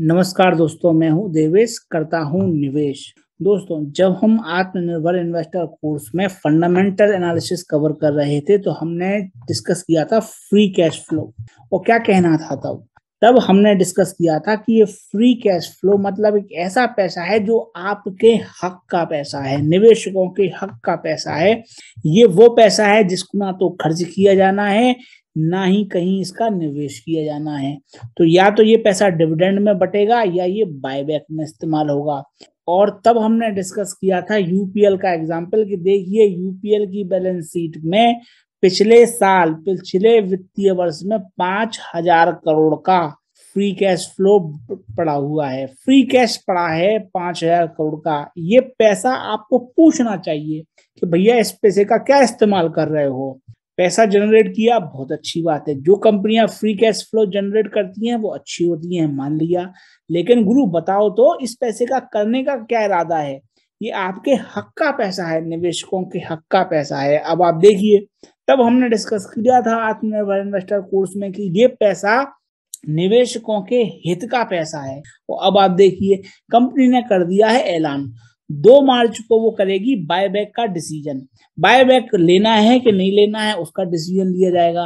नमस्कार दोस्तों मैं हूं देवेश करता हूं निवेश दोस्तों जब हम आत्मनिर्भर इन्वेस्टर कोर्स में फंडामेंटल एनालिसिस कवर कर रहे थे तो हमने डिस्कस किया था फ्री कैश फ्लो और क्या कहना था तब तब हमने डिस्कस किया था कि ये फ्री कैश फ्लो मतलब एक ऐसा पैसा है जो आपके हक का पैसा है निवेशकों के हक का पैसा है ये वो पैसा है जिसको ना तो खर्च किया जाना है ना ही कहीं इसका निवेश किया जाना है तो या तो ये पैसा डिविडेंड में बटेगा या ये बायबैक में इस्तेमाल होगा और तब हमने डिस्कस किया था यूपीएल का एग्जाम्पल कि देखिए यूपीएल की बैलेंस शीट में पिछले साल पिछले वित्तीय वर्ष में पांच हजार करोड़ का फ्री कैश फ्लो पड़ा हुआ है फ्री कैश पड़ा है पांच हजार करोड़ का ये पैसा आपको पूछना चाहिए कि भैया इस पैसे का क्या इस्तेमाल कर रहे हो पैसा जनरेट किया बहुत अच्छी बात है जो कंपनियां फ्री कैश फ्लो जनरेट करती हैं वो अच्छी होती हैं मान लिया लेकिन गुरु बताओ तो इस पैसे का करने का क्या इरादा है ये आपके हक का पैसा है निवेशकों के हक का पैसा है अब आप देखिए तब हमने डिस्कस किया था आत्मनिर्भर इन्वेस्टर कोर्स में कि ये पैसा निवेशकों के हित का पैसा है और तो अब आप देखिए कंपनी ने कर दिया है ऐलान दो मार्च को वो करेगी बायबैक का डिसीजन बायबैक लेना है कि नहीं लेना है उसका डिसीजन लिया जाएगा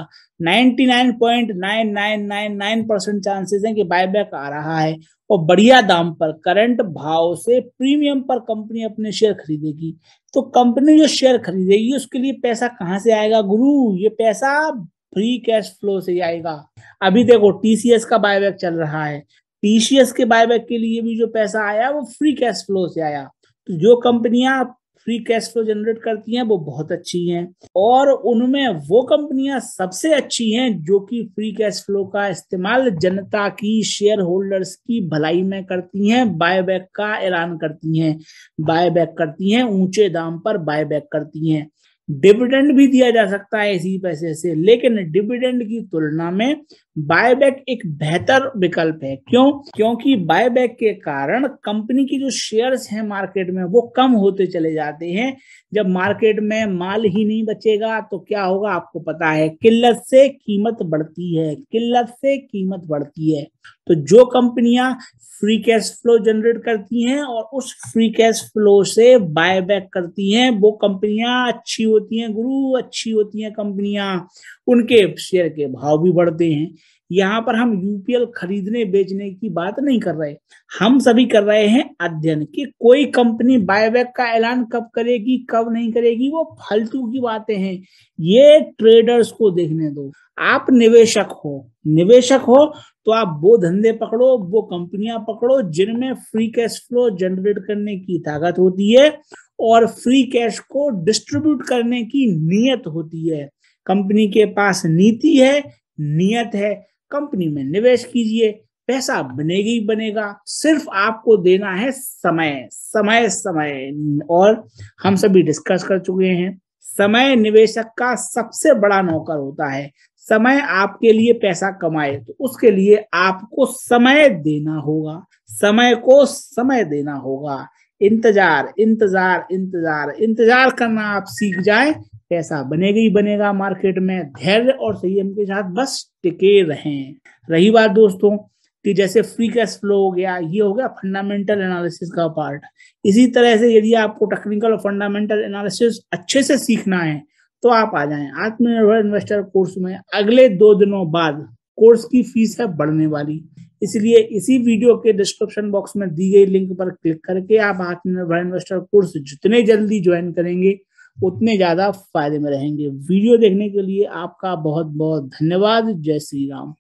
99.9999 परसेंट चांसेस हैं कि बायबैक आ रहा है और बढ़िया दाम पर करंट भाव से प्रीमियम पर कंपनी अपने शेयर खरीदेगी तो कंपनी जो शेयर खरीदेगी उसके लिए पैसा कहाँ से आएगा गुरु ये पैसा फ्री कैश फ्लो से आएगा अभी देखो टीसीएस का बायबैक चल रहा है टीसीएस के बायबैक के लिए भी जो पैसा आया वो फ्री कैश फ्लो से आया जो कंपनियां फ्री कैश फ्लो जनरेट करती हैं वो बहुत अच्छी हैं और उनमें वो कंपनियां सबसे अच्छी हैं जो कि फ्री कैश फ्लो का इस्तेमाल जनता की शेयर होल्डर्स की भलाई में करती हैं बायबैक का ऐलान करती हैं बायबैक करती हैं ऊंचे दाम पर बायबैक करती हैं डिविडेंड भी दिया जा सकता है इसी पैसे से लेकिन डिविडेंड की तुलना में बायबैक एक बेहतर विकल्प है क्यों क्योंकि बायबैक के कारण कंपनी की जो शेयर्स हैं मार्केट में वो कम होते चले जाते हैं जब मार्केट में माल ही नहीं बचेगा तो क्या होगा आपको पता है किल्लत से कीमत बढ़ती है किल्लत से कीमत बढ़ती है तो जो कंपनियां फ्री कैश फ्लो जनरेट करती हैं और उस फ्री कैश फ्लो से बायबैक करती हैं वो कंपनियां अच्छी होती हैं गुरु अच्छी होती हैं कंपनियां उनके शेयर के भाव भी बढ़ते हैं यहाँ पर हम यूपीएल खरीदने बेचने की बात नहीं कर रहे हम सभी कर रहे हैं अध्ययन कि कोई कंपनी बायबैक का ऐलान कब करेगी कब नहीं करेगी वो फालतू की बातें हैं ये ट्रेडर्स को देखने दो आप निवेशक हो निवेशक हो तो आप वो धंधे पकड़ो वो कंपनियां पकड़ो जिनमें फ्री कैश फ्लो जनरेट करने की ताकत होती है और फ्री कैश को डिस्ट्रीब्यूट करने की नीयत होती है कंपनी के पास नीति है नियत है कंपनी में निवेश कीजिए पैसा बनेगी ही बनेगा सिर्फ आपको देना है समय समय समय और हम सभी डिस्कस कर चुके हैं समय निवेशक का सबसे बड़ा नौकर होता है समय आपके लिए पैसा कमाए तो उसके लिए आपको समय देना होगा समय को समय देना होगा इंतजार इंतजार इंतजार इंतजार करना आप सीख जाए पैसा बनेगा ही बनेगा मार्केट में धैर्य और संयम के साथ बस टिके रहें रही बात दोस्तों कि जैसे फ्री कैश फ्लो हो गया ये हो गया फंडामेंटल एनालिसिस का पार्ट इसी तरह से यदि आपको टेक्निकल और फंडामेंटल एनालिसिस अच्छे से सीखना है तो आप आ जाएं आत्मनिर्भर इन्वेस्टर कोर्स में अगले दो दिनों बाद कोर्स की फीस है बढ़ने वाली इसलिए इसी वीडियो के डिस्क्रिप्शन बॉक्स में दी गई लिंक पर क्लिक करके आप आत्मनिर्भर इन्वेस्टर कोर्स जितने जल्दी ज्वाइन करेंगे उतने ज्यादा फायदे में रहेंगे वीडियो देखने के लिए आपका बहुत बहुत धन्यवाद जय श्री राम